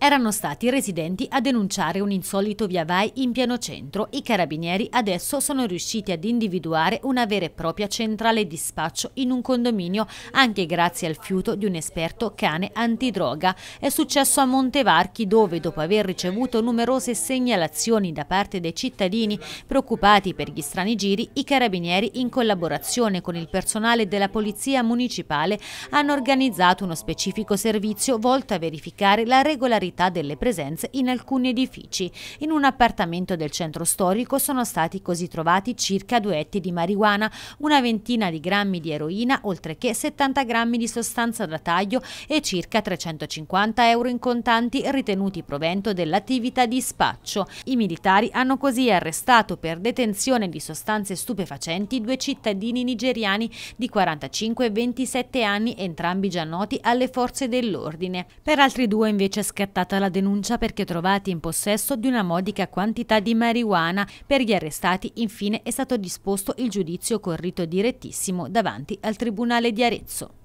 Erano stati i residenti a denunciare un insolito via vai in pieno centro. I carabinieri adesso sono riusciti ad individuare una vera e propria centrale di spaccio in un condominio, anche grazie al fiuto di un esperto cane antidroga. È successo a Montevarchi dove, dopo aver ricevuto numerose segnalazioni da parte dei cittadini preoccupati per gli strani giri, i carabinieri, in collaborazione con il personale della polizia municipale, hanno organizzato uno specifico servizio volto a verificare la regolarità regolarità delle presenze in alcuni edifici. In un appartamento del centro storico sono stati così trovati circa due etti di marijuana, una ventina di grammi di eroina, oltre che 70 grammi di sostanza da taglio e circa 350 euro in contanti ritenuti provento dell'attività di spaccio. I militari hanno così arrestato per detenzione di sostanze stupefacenti due cittadini nigeriani di 45 e 27 anni, entrambi già noti alle forze dell'ordine. Per altri due invece scattato accettata la denuncia perché trovati in possesso di una modica quantità di marijuana. Per gli arrestati infine è stato disposto il giudizio corrito direttissimo davanti al Tribunale di Arezzo.